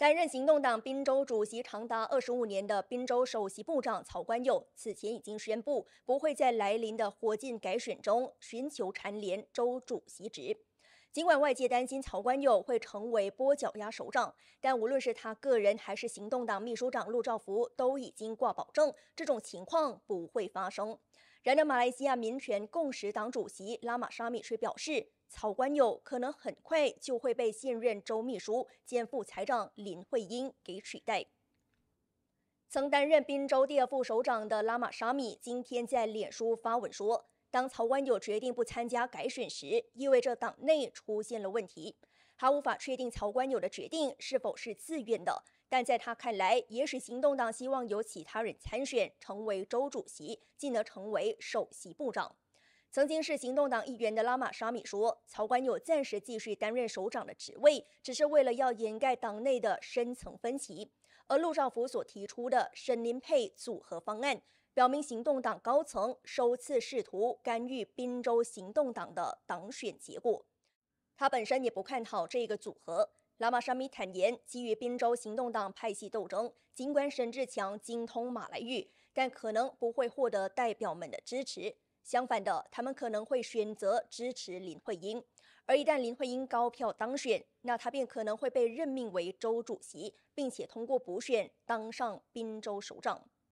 担任行动党滨州主席长达二十五年的滨州首席部长曹官佑此前已经宣布不会在来临的火箭改选中寻求蝉联州主席职。尽管外界担心曹冠佑会成为跛脚鸭首长，但无论是他个人还是行动党秘书长陆兆福都已经挂保证，这种情况不会发生。然而，马来西亚民权共识党主席拉玛沙米却表示，曹冠佑可能很快就会被现任州秘书兼副财长林慧英给取代。曾担任宾州第二副首长的拉玛沙米今天在脸书发文说。当曹关友决定不参加改选时，意味着党内出现了问题。他无法确定曹关友的决定是否是自愿的，但在他看来，也许行动党希望由其他人参选成为州主席，进而成为首席部长。曾经是行动党议员的拉玛沙米说，曹关友暂时继续担任首长的职位，只是为了要掩盖党内的深层分歧。而陆兆福所提出的“沈林配”组合方案，表明行动党高层首次试图干预滨州行动党的党选结果。他本身也不看好这个组合。拉玛沙米坦言，基于滨州行动党派系斗争，尽管沈志强精通马来语，但可能不会获得代表们的支持。相反的，他们可能会选择支持林慧英，而一旦林慧英高票当选，那她便可能会被任命为州主席，并且通过补选当上宾州首长。